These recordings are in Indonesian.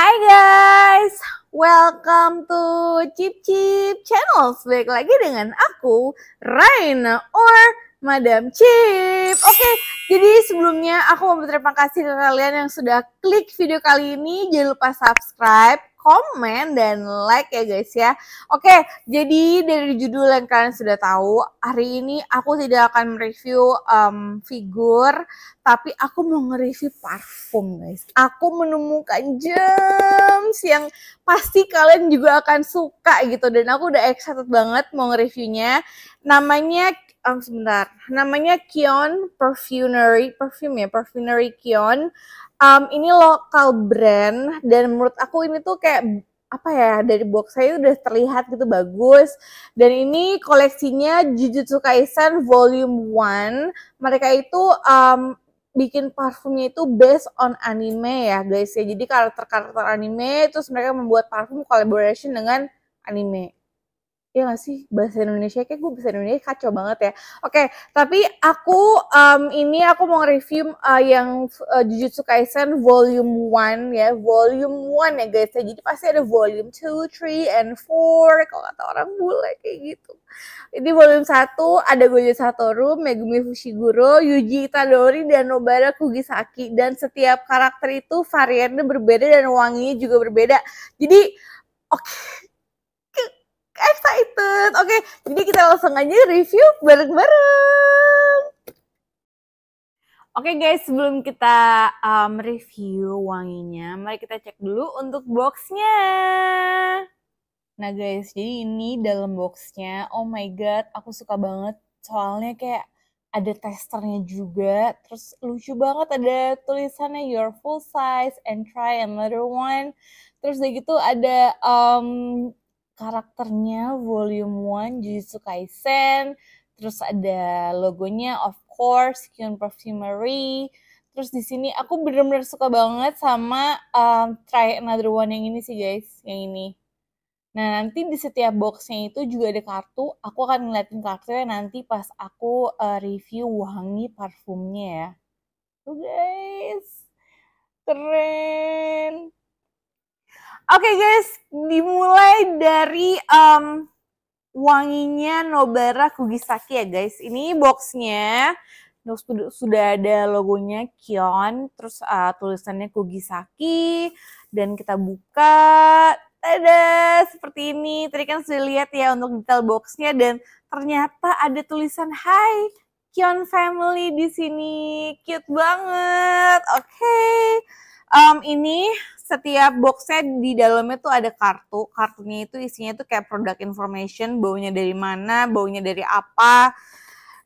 Hai guys, welcome to Chip Chip Channel. Baik lagi dengan aku, Raina or Madam Chip. Oke, okay, jadi sebelumnya aku mau berterima kasih ke kalian yang sudah klik video kali ini. Jangan lupa subscribe, komen dan like ya guys ya. Oke, jadi dari judul yang kalian sudah tahu, hari ini aku tidak akan mereview um, figur, tapi aku mau nge-review parfum guys. Aku menemukan gems yang pasti kalian juga akan suka gitu dan aku udah excited banget mau nge-reviewnya. Namanya um, sebentar. Namanya Kion Perfumery, perfume ya, Perfumery Kion um, ini lokal brand dan menurut aku ini tuh kayak apa ya dari box saya udah terlihat gitu bagus dan ini koleksinya Jujutsu Kaisen Volume 1 mereka itu um, bikin parfumnya itu based on anime ya guys ya jadi karakter-karakter anime terus mereka membuat parfum collaboration dengan anime ya gak sih bahasa Indonesia kayak gue bahasa Indonesia kacau banget ya oke tapi aku um, ini aku mau review uh, eh, yang uh, Jujutsu Kaisen volume 1 ya volume 1 ya guys ya jadi pasti ada volume 2, 3, and 4 kalau kata orang bule kayak gitu ini volume 1 ada Gojo Satoru, Megumi Fushiguro, Yuji Itadori, dan Nobara Kugisaki dan setiap karakter itu variannya berbeda dan wanginya juga berbeda jadi oke excited. Oke, okay, jadi kita langsung aja review bareng-bareng. Oke okay guys, sebelum kita um, review wanginya, mari kita cek dulu untuk boxnya. Nah guys, jadi ini dalam boxnya. Oh my god, aku suka banget. Soalnya kayak ada testernya juga. Terus lucu banget ada tulisannya your full size and try another one. Terus dari gitu ada um, karakternya volume 1 Jujutsu Kaisen, terus ada logonya of course Kyun Perfumery. Terus di sini aku bener-bener suka banget sama um, Try Another One yang ini sih guys, yang ini. Nah nanti di setiap boxnya itu juga ada kartu, aku akan ngeliatin kartunya nanti pas aku uh, review wangi parfumnya ya. Tuh guys, keren. Oke okay guys, dimulai dari um, wanginya Nobara Kugisaki ya guys. Ini boxnya sudah ada logonya Kion, terus uh, tulisannya Kugisaki, dan kita buka. Ada seperti ini. Tadi kan sudah lihat ya untuk detail boxnya dan ternyata ada tulisan Hai Kion Family di sini. Cute banget. Oke. Okay um, ini setiap boxnya di dalamnya tuh ada kartu. Kartunya itu isinya tuh kayak produk information, baunya dari mana, baunya dari apa,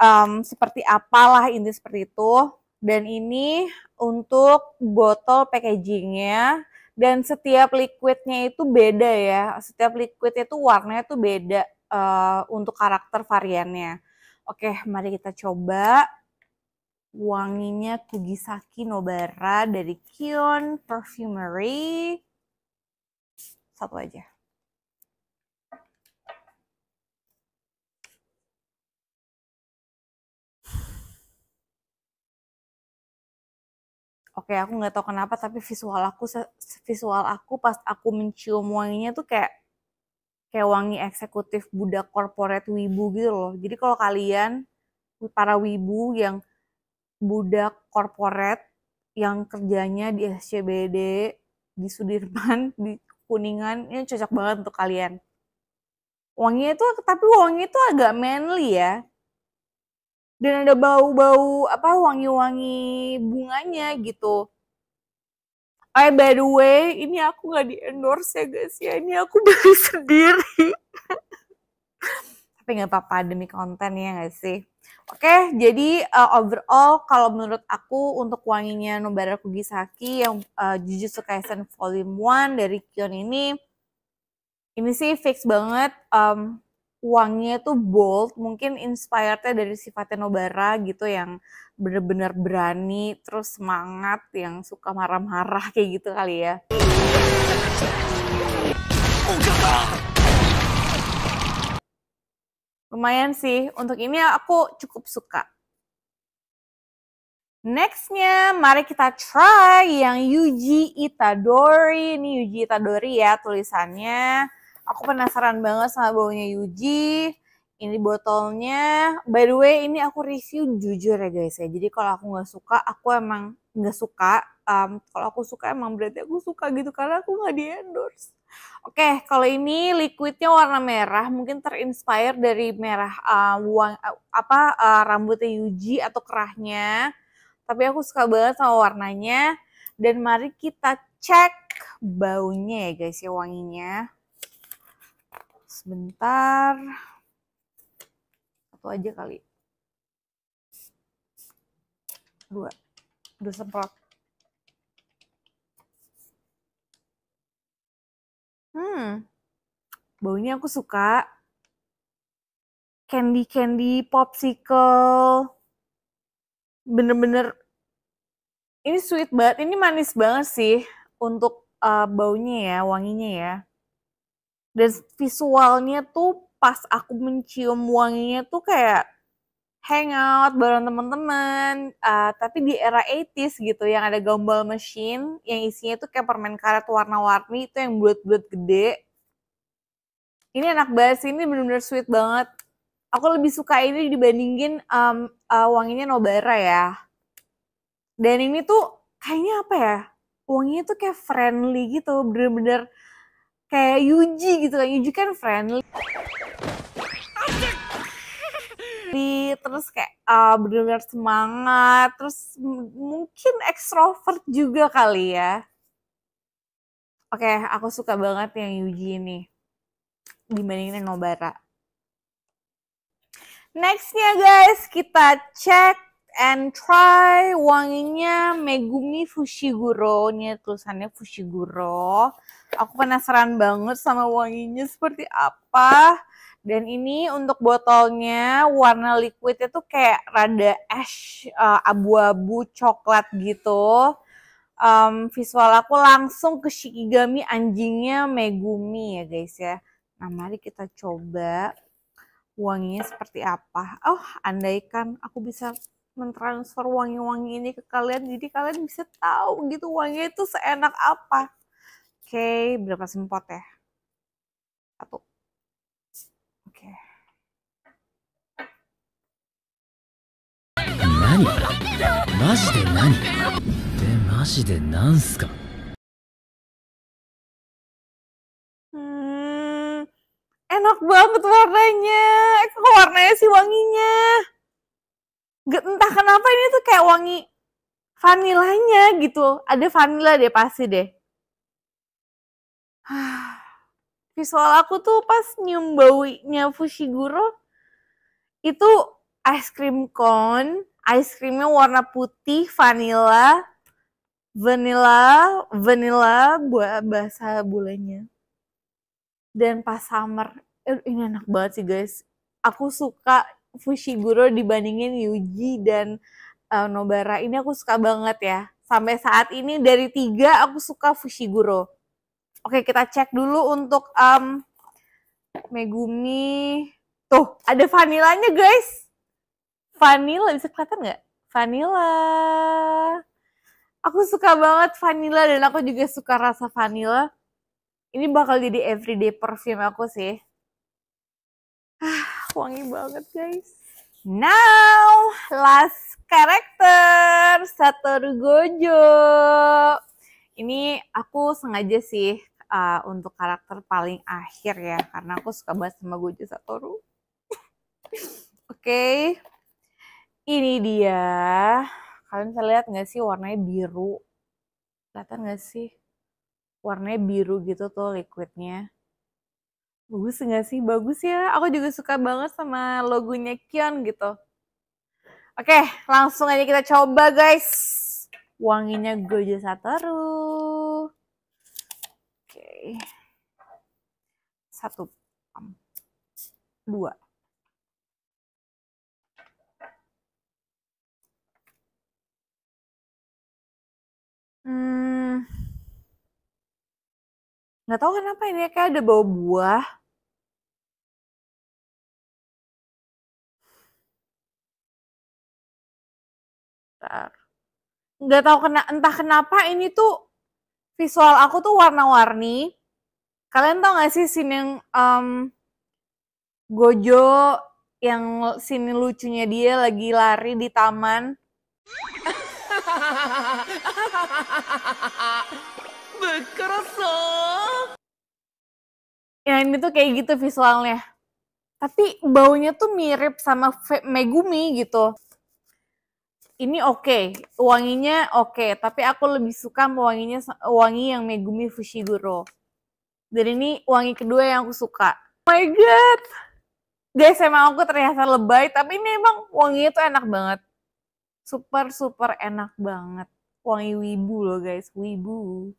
um, seperti apalah ini seperti itu. Dan ini untuk botol packagingnya dan setiap liquidnya itu beda ya. Setiap liquidnya itu warnanya tuh beda uh, untuk karakter variannya. Oke, mari kita coba wanginya Kugisaki Nobara dari Kion Perfumery. Satu aja. Oke, aku nggak tahu kenapa tapi visual aku visual aku pas aku mencium wanginya tuh kayak kayak wangi eksekutif budak korporat wibu gitu loh. Jadi kalau kalian para wibu yang budak korporat yang kerjanya di SCBD, di Sudirman, di Kuningan, ini cocok banget untuk kalian. Wanginya itu, tapi wangi itu agak manly ya. Dan ada bau-bau apa wangi-wangi bunganya gitu. Eh, by the way, ini aku nggak di endorse ya guys ya. Ini aku beli sendiri tapi nggak apa-apa demi konten ya nggak sih? Oke, okay, jadi uh, overall kalau menurut aku untuk wanginya Nobara Kugisaki yang uh, Jujutsu Kaisen Volume 1 dari Kion ini, ini sih fix banget um, wanginya tuh bold, mungkin inspirednya dari sifatnya Nobara gitu yang bener-bener berani, terus semangat, yang suka marah-marah kayak gitu kali ya. Oh, Lumayan sih, untuk ini aku cukup suka. Nextnya, mari kita try yang Yuji Itadori. Ini Yuji Itadori ya tulisannya. Aku penasaran banget sama baunya Yuji. Ini botolnya, by the way ini aku review jujur ya guys ya. Jadi kalau aku nggak suka, aku emang nggak suka. Um, kalau aku suka emang berarti aku suka gitu karena aku nggak di endorse. Oke, okay, kalau ini liquidnya warna merah, mungkin terinspire dari merah uh, eh, uang, uh, eh, apa uh, rambutnya Yuji atau kerahnya. Tapi aku suka banget sama warnanya. Dan mari kita cek baunya ya guys ya wanginya. Sebentar satu aja kali dua dua semprot hmm baunya aku suka candy candy popsicle bener-bener ini sweet banget ini manis banget sih untuk uh, baunya ya wanginya ya dan visualnya tuh pas aku mencium wanginya tuh kayak hangout bareng teman-teman uh, tapi di era 80s gitu yang ada gombal machine yang isinya tuh kayak permen karet warna-warni itu yang bulat-bulat gede ini enak banget sih ini bener-bener sweet banget aku lebih suka ini dibandingin um, uh, wanginya Nobara ya dan ini tuh kayaknya apa ya wanginya tuh kayak friendly gitu bener-bener kayak Yuji gitu kan Yuji kan friendly diri terus kayak uh, ah, benar-benar semangat terus mungkin ekstrovert juga kali ya oke okay, aku suka banget yang Yuji ini dibandingin Nobara nextnya guys kita cek and try wanginya Megumi Fushiguro ini tulisannya Fushiguro aku penasaran banget sama wanginya seperti apa dan ini untuk botolnya warna liquidnya tuh kayak rada ash, uh, abu-abu coklat gitu. Um, visual aku langsung ke Shikigami anjingnya Megumi ya guys ya. Nah mari kita coba wanginya seperti apa. Oh andaikan aku bisa mentransfer wangi-wangi ini ke kalian. Jadi kalian bisa tahu gitu wanginya itu seenak apa. Oke berapa sempot ya? nangska enak banget warnanya kok warnanya sih wanginya entah kenapa ini tuh kayak wangi vanilanya gitu ada vanila deh pasti deh visual aku tuh pas nyium baunya Fushiguro itu ice cream cone Ice creamnya warna putih, vanilla, vanilla, vanilla buat bahasa bulenya. Dan pas summer, eh, ini enak banget sih guys. Aku suka Fushiguro dibandingin Yuji dan uh, Nobara. Ini aku suka banget ya. Sampai saat ini dari tiga aku suka Fushiguro. Oke kita cek dulu untuk um, Megumi. Tuh ada vanilanya guys vanilla bisa kelihatan nggak vanilla aku suka banget vanilla dan aku juga suka rasa vanilla ini bakal jadi everyday perfume aku sih ah, wangi banget guys now last karakter Satoru Gojo ini aku sengaja sih uh, untuk karakter paling akhir ya karena aku suka banget sama Gojo Satoru oke okay ini dia kalian bisa lihat nggak sih warnanya biru kelihatan nggak sih warnanya biru gitu tuh liquidnya bagus nggak sih bagus ya aku juga suka banget sama logonya Kion gitu oke langsung aja kita coba guys wanginya Gojo Satoru oke satu dua nggak tahu kenapa ini ya, kayak ada bau buah Bentar. nggak tahu kena entah kenapa ini tuh visual aku tuh warna-warni kalian tau gak sih scene yang um, Gojo yang sini lucunya dia lagi lari di taman Bekerasoi ya ini tuh kayak gitu visualnya tapi baunya tuh mirip sama Megumi gitu ini oke okay. wanginya oke okay. tapi aku lebih suka wanginya wangi yang Megumi Fushiguro dan ini wangi kedua yang aku suka oh my god guys emang aku ternyata lebay tapi ini emang wanginya tuh enak banget super super enak banget wangi wibu loh guys wibu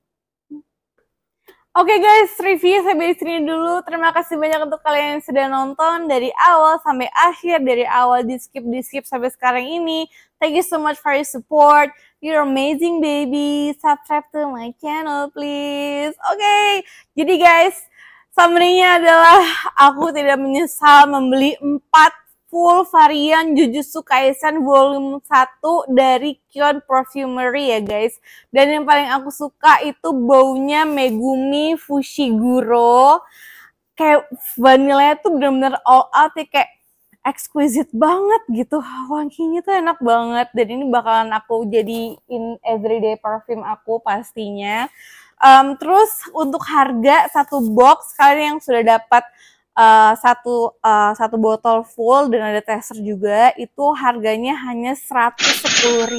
Oke okay guys, review saya sampai sini dulu. Terima kasih banyak untuk kalian yang sudah nonton dari awal sampai akhir, dari awal di skip di skip sampai sekarang ini. Thank you so much for your support. You're amazing baby. Subscribe to my channel please. Oke, okay. jadi guys, summary-nya adalah aku tidak menyesal membeli empat full varian Jujutsu Kaisen volume 1 dari Kion Perfumery ya guys. Dan yang paling aku suka itu baunya Megumi Fushiguro. Kayak vanilanya tuh bener-bener all out ya kayak exquisite banget gitu. Wanginya tuh enak banget dan ini bakalan aku jadi in everyday perfume aku pastinya. Um, terus untuk harga satu box kalian yang sudah dapat uh, satu uh, satu botol full dan ada tester juga itu harganya hanya 110.000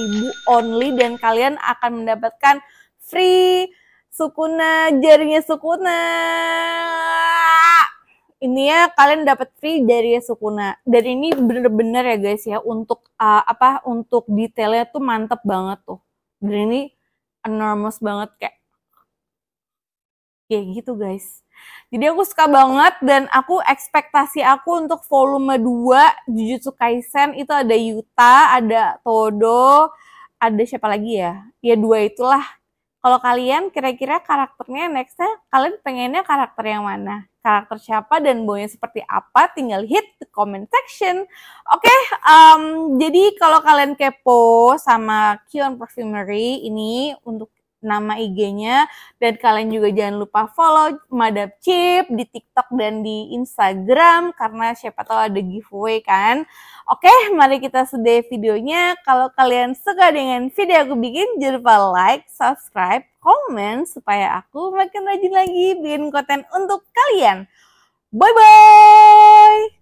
only dan kalian akan mendapatkan free sukuna jarinya sukuna ini ya kalian dapat free dari Sukuna dan ini bener-bener ya guys ya untuk uh, apa untuk detailnya tuh mantep banget tuh dan ini enormous banget kayak kayak gitu guys jadi aku suka banget dan aku ekspektasi aku untuk volume 2 Jujutsu Kaisen itu ada Yuta, ada Todo, ada siapa lagi ya? Ya dua itulah. Kalau kalian kira-kira karakternya nextnya kalian pengennya karakter yang mana? Karakter siapa dan bawanya seperti apa? Tinggal hit the comment section. Oke, okay, um, jadi kalau kalian kepo sama Kion Perfumery ini untuk nama IG-nya dan kalian juga jangan lupa follow Madap Chip di TikTok dan di Instagram karena siapa tahu ada giveaway kan. Oke, mari kita sudahi videonya. Kalau kalian suka dengan video aku bikin, jangan lupa like, subscribe, komen supaya aku makin rajin lagi bikin konten untuk kalian. Bye bye.